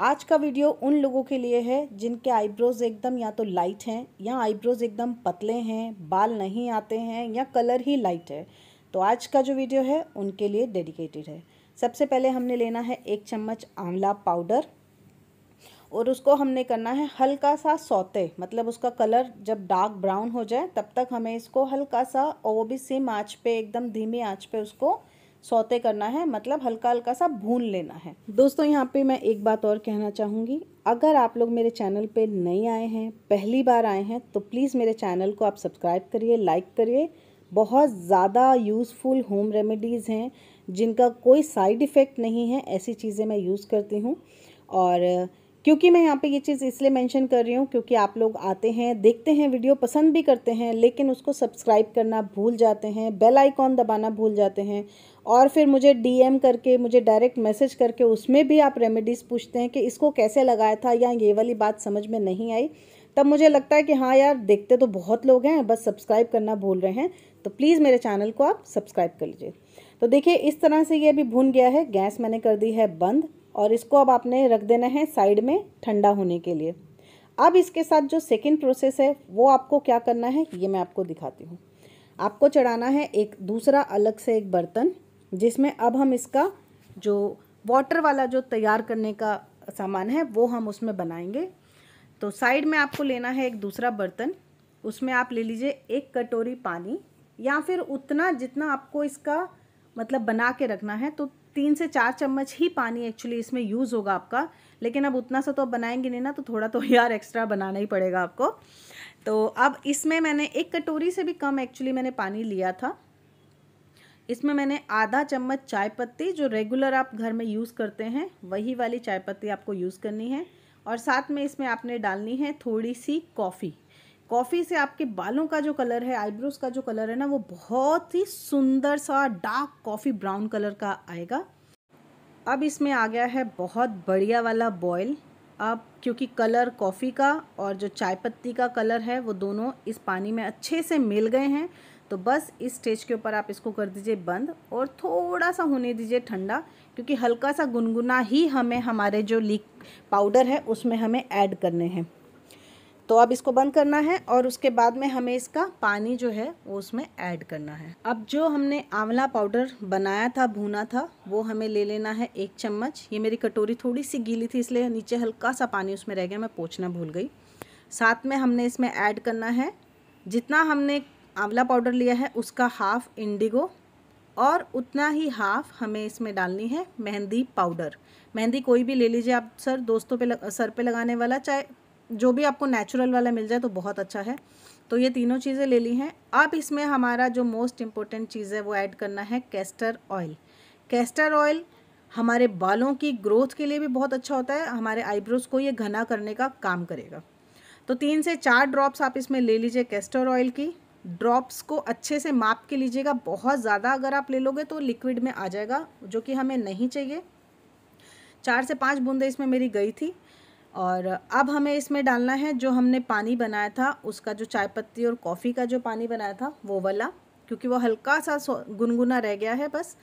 आज का वीडियो उन लोगों के लिए है जिनके आईब्रोज एकदम या तो लाइट हैं या आईब्रोज एकदम पतले हैं बाल नहीं आते हैं या कलर ही लाइट है तो आज का जो वीडियो है उनके लिए डेडिकेटेड है सबसे पहले हमने लेना है एक चम्मच आंवला पाउडर और उसको हमने करना है हल्का सा सौते मतलब उसका कलर जब डार्क ब्राउन हो जाए तब तक हमें इसको हल्का सा और वो भी सेम आँच पे एकदम धीमी आँच पे उसको सौते करना है मतलब हल्का हल्का सा भून लेना है दोस्तों यहाँ पे मैं एक बात और कहना चाहूँगी अगर आप लोग मेरे चैनल पे नए आए हैं पहली बार आए हैं तो प्लीज़ मेरे चैनल को आप सब्सक्राइब करिए लाइक करिए बहुत ज़्यादा यूज़फुल होम रेमेडीज़ हैं जिनका कोई साइड इफ़ेक्ट नहीं है ऐसी चीज़ें मैं यूज़ करती हूँ और क्योंकि मैं यहाँ पे ये चीज़ इसलिए मेंशन कर रही हूँ क्योंकि आप लोग आते हैं देखते हैं वीडियो पसंद भी करते हैं लेकिन उसको सब्सक्राइब करना भूल जाते हैं बेल आइकॉन दबाना भूल जाते हैं और फिर मुझे डीएम करके मुझे डायरेक्ट मैसेज करके उसमें भी आप रेमेडीज़ पूछते हैं कि इसको कैसे लगाया था या ये वाली बात समझ में नहीं आई तब मुझे लगता है कि हाँ यार देखते तो बहुत लोग हैं बस सब्सक्राइब करना भूल रहे हैं तो प्लीज़ मेरे चैनल को आप सब्सक्राइब कर लीजिए तो देखिए इस तरह से ये अभी भून गया है गैस मैंने कर दी है बंद और इसको अब आपने रख देना है साइड में ठंडा होने के लिए अब इसके साथ जो सेकेंड प्रोसेस है वो आपको क्या करना है ये मैं आपको दिखाती हूँ आपको चढ़ाना है एक दूसरा अलग से एक बर्तन जिसमें अब हम इसका जो वाटर वाला जो तैयार करने का सामान है वो हम उसमें बनाएंगे तो साइड में आपको लेना है एक दूसरा बर्तन उसमें आप ले लीजिए एक कटोरी पानी या फिर उतना जितना आपको इसका मतलब बना के रखना है तो तीन से चार चम्मच ही पानी एक्चुअली इसमें यूज़ होगा आपका लेकिन अब उतना सा तो आप बनाएंगे नहीं ना तो थोड़ा तो यार एक्स्ट्रा बनाना ही पड़ेगा आपको तो अब इसमें मैंने एक कटोरी से भी कम एक्चुअली मैंने पानी लिया था इसमें मैंने आधा चम्मच चाय पत्ती जो रेगुलर आप घर में यूज़ करते हैं वही वाली चाय पत्ती आपको यूज़ करनी है और साथ में इसमें आपने डालनी है थोड़ी सी कॉफ़ी कॉफ़ी से आपके बालों का जो कलर है आईब्रोज का जो कलर है ना वो बहुत ही सुंदर सा डार्क कॉफ़ी ब्राउन कलर का आएगा अब इसमें आ गया है बहुत बढ़िया वाला बॉयल अब क्योंकि कलर कॉफ़ी का और जो चाय पत्ती का कलर है वो दोनों इस पानी में अच्छे से मिल गए हैं तो बस इस स्टेज के ऊपर आप इसको कर दीजिए बंद और थोड़ा सा होने दीजिए ठंडा क्योंकि हल्का सा गुनगुना ही हमें हमारे जो लीक पाउडर है उसमें हमें ऐड करने हैं तो अब इसको बंद करना है और उसके बाद में हमें इसका पानी जो है वो उसमें ऐड करना है अब जो हमने आंवला पाउडर बनाया था भुना था वो हमें ले लेना है एक चम्मच ये मेरी कटोरी थोड़ी सी गीली थी इसलिए नीचे हल्का सा पानी उसमें रह गया मैं पोछना भूल गई साथ में हमने इसमें ऐड करना है जितना हमने आंवला पाउडर लिया है उसका हाफ इंडिगो और उतना ही हाफ हमें इसमें डालनी है मेहंदी पाउडर मेहंदी कोई भी ले लीजिए आप सर दोस्तों पे लग, सर पे लगाने वाला चाहे जो भी आपको नेचुरल वाला मिल जाए तो बहुत अच्छा है तो ये तीनों चीज़ें ले ली हैं अब इसमें हमारा जो मोस्ट इम्पोर्टेंट चीज़ है वो ऐड करना है कैस्टर ऑयल कैस्टर ऑयल हमारे बालों की ग्रोथ के लिए भी बहुत अच्छा होता है हमारे आईब्रोज को ये घना करने का काम करेगा तो तीन से चार ड्रॉप्स आप इसमें ले लीजिए कैस्टर ऑयल की ड्रॉप्स को अच्छे से माप के लीजिएगा बहुत ज़्यादा अगर आप ले लोगे तो लिक्विड में आ जाएगा जो कि हमें नहीं चाहिए चार से पाँच बूंदे इसमें मेरी गई थी और अब हमें इसमें डालना है जो हमने पानी बनाया था उसका जो चाय पत्ती और कॉफ़ी का जो पानी बनाया था वो वाला क्योंकि वो हल्का सा गुनगुना रह गया है बस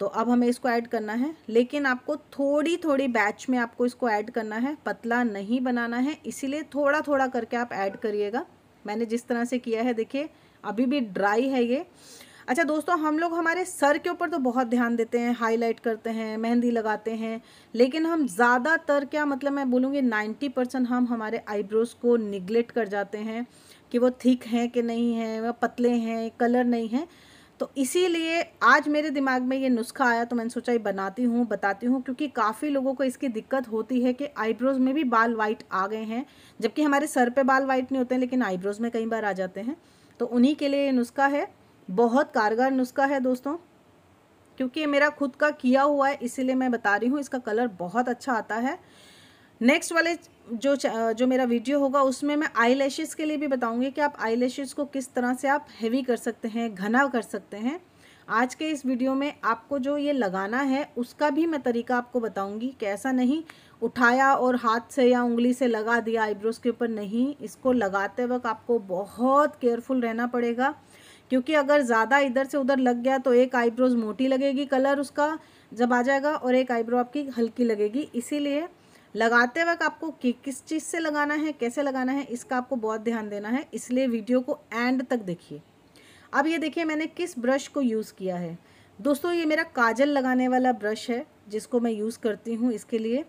तो अब हमें इसको ऐड करना है लेकिन आपको थोड़ी थोड़ी बैच में आपको इसको ऐड करना है पतला नहीं बनाना है इसीलिए थोड़ा थोड़ा करके आप ऐड करिएगा मैंने जिस तरह से किया है देखिए अभी भी ड्राई है ये अच्छा दोस्तों हम लोग हमारे सर के ऊपर तो बहुत ध्यान देते हैं हाईलाइट करते हैं मेहंदी लगाते हैं लेकिन हम ज़्यादातर क्या मतलब मैं बोलूँगी नाइन्टी परसेंट हम हमारे आईब्रोज़ को निगलेक्ट कर जाते हैं कि वो थिक हैं कि नहीं हैं वह पतले हैं कलर नहीं है तो इसीलिए आज मेरे दिमाग में ये नुस्खा आया तो मैंने सोचा ये बनाती हूँ बताती हूँ क्योंकि काफ़ी लोगों को इसकी दिक्कत होती है कि आईब्रोज़ में भी बाल वाइट आ गए हैं जबकि हमारे सर पे बाल वाइट नहीं होते हैं लेकिन आईब्रोज़ में कई बार आ जाते हैं तो उन्हीं के लिए ये नुस्खा है बहुत कारगर नुस्खा है दोस्तों क्योंकि ये मेरा खुद का किया हुआ है इसीलिए मैं बता रही हूँ इसका कलर बहुत अच्छा आता है नेक्स्ट वाले जो जो मेरा वीडियो होगा उसमें मैं आई के लिए भी बताऊँगी कि आप आई को किस तरह से आप हैवी कर सकते हैं घना कर सकते हैं आज के इस वीडियो में आपको जो ये लगाना है उसका भी मैं तरीका आपको बताऊंगी कैसा नहीं उठाया और हाथ से या उंगली से लगा दिया आईब्रोज़ के ऊपर नहीं इसको लगाते वक्त आपको बहुत केयरफुल रहना पड़ेगा क्योंकि अगर ज़्यादा इधर से उधर लग गया तो एक आईब्रोज मोटी लगेगी कलर उसका जब आ जाएगा और एक आईब्रो आपकी हल्की लगेगी इसीलिए लगाते वक्त आपको कि किस चीज़ से लगाना है कैसे लगाना है इसका आपको बहुत ध्यान देना है इसलिए वीडियो को एंड तक देखिए अब ये देखिए मैंने किस ब्रश को यूज़ किया है दोस्तों ये मेरा काजल लगाने वाला ब्रश है जिसको मैं यूज़ करती हूँ इसके लिए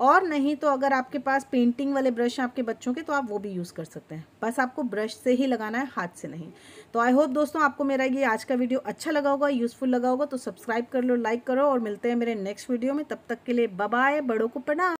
और नहीं तो अगर आपके पास पेंटिंग वाले ब्रश हैं आपके बच्चों के तो आप वो भी यूज़ कर सकते हैं बस आपको ब्रश से ही लगाना है हाथ से नहीं तो आई होप दोस्तों आपको मेरा ये आज का वीडियो अच्छा लगा होगा यूज़फुल लगा होगा तो सब्सक्राइब कर लो लाइक करो और मिलते हैं मेरे नेक्स्ट वीडियो में तब तक के लिए बबाए बड़ों को पढ़ा